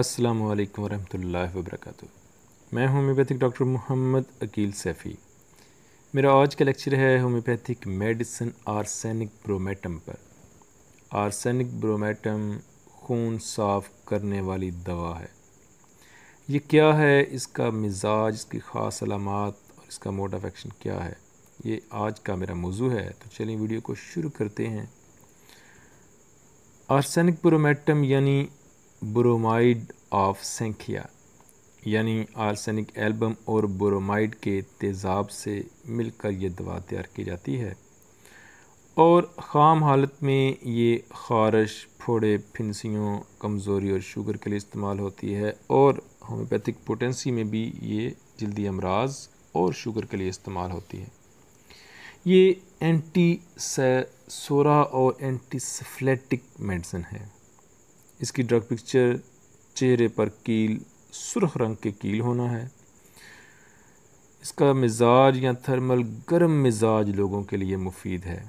अस्सलाम वालेकुम वरहमतुल्लाहि वबरकatuh मैं होम्योपैथिक डॉक्टर मोहम्मद अकील सैफ़ी मेरा आज का लेक्चर है होम्योपैथिक मेडिसिन आर्सेनिक ब्रोमेटम पर आर्सेनिक ब्रोमेटम खून साफ करने वाली दवा है ये क्या है इसका मिजाज इसकी ख़ास अलामत और इसका मोड ऑफ एक्शन क्या है ये आज का मेरा मौजू है तो चलिए वीडियो को शुरू करते हैं आर्सेनिक ब्रोमेटम यानी ब्रोमाइड ऑफ सेंखिया यानी आर्सेनिक एल्बम और ब्रोमाइड के तेज़ाब से मिलकर ये दवा तैयार की जाती है और ख़ाम हालत में ये ख़ारश फोड़े फिंसियों कमज़ोरी और शुगर के लिए इस्तेमाल होती है और होम्योपैथिक पोटेंसी में भी ये जल्दी अमराज और शुगर के लिए इस्तेमाल होती है ये एंटी सोरा और एंटी सफ्लेटिक मेडिसिन है इसकी ड्रग पिक्चर चेहरे पर कील सुरख रंग के कील होना है इसका मिजाज या थर्मल गर्म मिजाज लोगों के लिए मुफीद है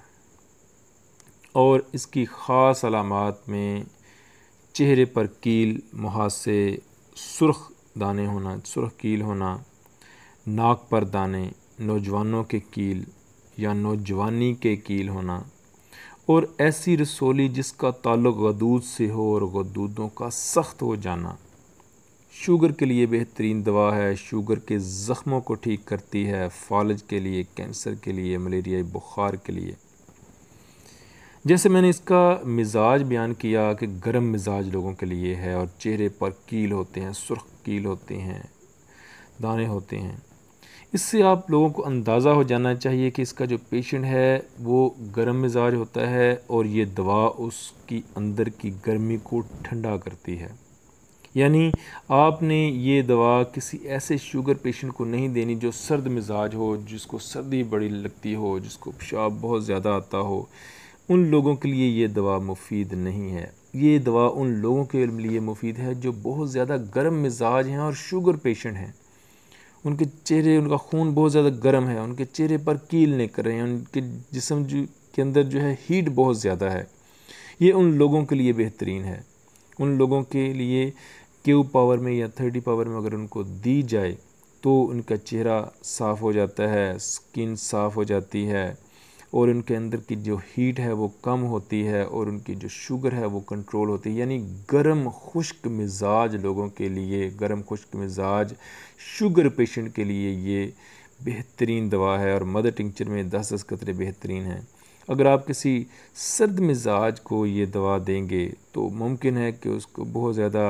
और इसकी ख़ास अलामत में चेहरे पर कील मुहासे सुरख दाने होना सुरख कील होना नाक पर दाने नौजवानों के कील या नौजवानी के कील होना और ऐसी रसोली जिसका ताल्लुक गदूद से हो और गदूदों का सख्त हो जाना शुगर के लिए बेहतरीन दवा है शुगर के ज़ख्मों को ठीक करती है फालज के लिए कैंसर के लिए मलेरियाई बुखार के लिए जैसे मैंने इसका मिजाज बयान किया कि गर्म मिजाज लोगों के लिए है और चेहरे पर कील होते हैं सुर्ख कील होते हैं दाने होते हैं इससे आप लोगों को अंदाज़ा हो जाना चाहिए कि इसका जो पेशेंट है वो गर्म मिजाज होता है और ये दवा उसकी अंदर की गर्मी को ठंडा करती है यानी आपने ये दवा किसी ऐसे शुगर पेशेंट को नहीं देनी जो सर्द मिजाज हो जिसको सर्दी बड़ी लगती हो जिसको पेशाब बहुत ज़्यादा आता हो उन लोगों के लिए ये दवा मुफीद नहीं है ये दवा उन लोगों के लिए मुफीद है जो बहुत ज़्यादा गर्म मिजाज हैं और शुगर पेशेंट हैं उनके चेहरे उनका खून बहुत ज़्यादा गर्म है उनके चेहरे पर कील निकल रहे हैं उनके जिसम जो के अंदर जो है हीट बहुत ज़्यादा है ये उन लोगों के लिए बेहतरीन है उन लोगों के लिए क्यू पावर में या थर्टी पावर में अगर उनको दी जाए तो उनका चेहरा साफ़ हो जाता है स्किन साफ़ हो जाती है और उनके अंदर की जो हीट है वो कम होती है और उनकी जो शुगर है वो कंट्रोल होती है यानी गर्म खुश्क मिजाज लोगों के लिए गर्म खुश्क मिजाज शुगर पेशेंट के लिए ये बेहतरीन दवा है और मदर टिंचर में दस दस कतरे बेहतरीन हैं अगर आप किसी सर्द मिजाज को ये दवा देंगे तो मुमकिन है कि उसको बहुत ज़्यादा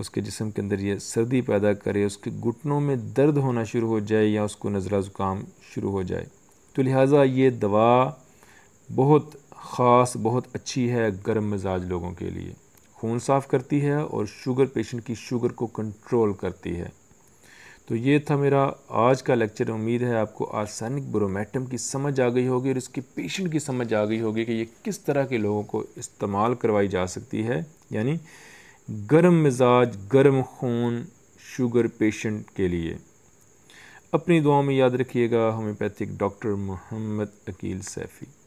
उसके जिसम के अंदर ये सर्दी पैदा करे उसके घुटनों में दर्द होना शुरू हो जाए या उसको नज़ला ज़ुकाम शुरू हो जाए तो लिहाजा ये दवा बहुत ख़ास बहुत अच्छी है गर्म मिजाज लोगों के लिए खून साफ़ करती है और शुगर पेशेंट की शुगर को कंट्रोल करती है तो ये था मेरा आज का लेक्चर उम्मीद है आपको आसानिक ब्रोमेटम की समझ आ गई होगी और इसके पेशेंट की समझ आ गई होगी कि ये किस तरह के लोगों को इस्तेमाल करवाई जा सकती है यानी गर्म मिजाज गर्म खून शुगर पेशेंट के लिए अपनी दुआ में याद रखिएगा होम्योपैथिक डॉक्टर मोहम्मद अकील सैफ़ी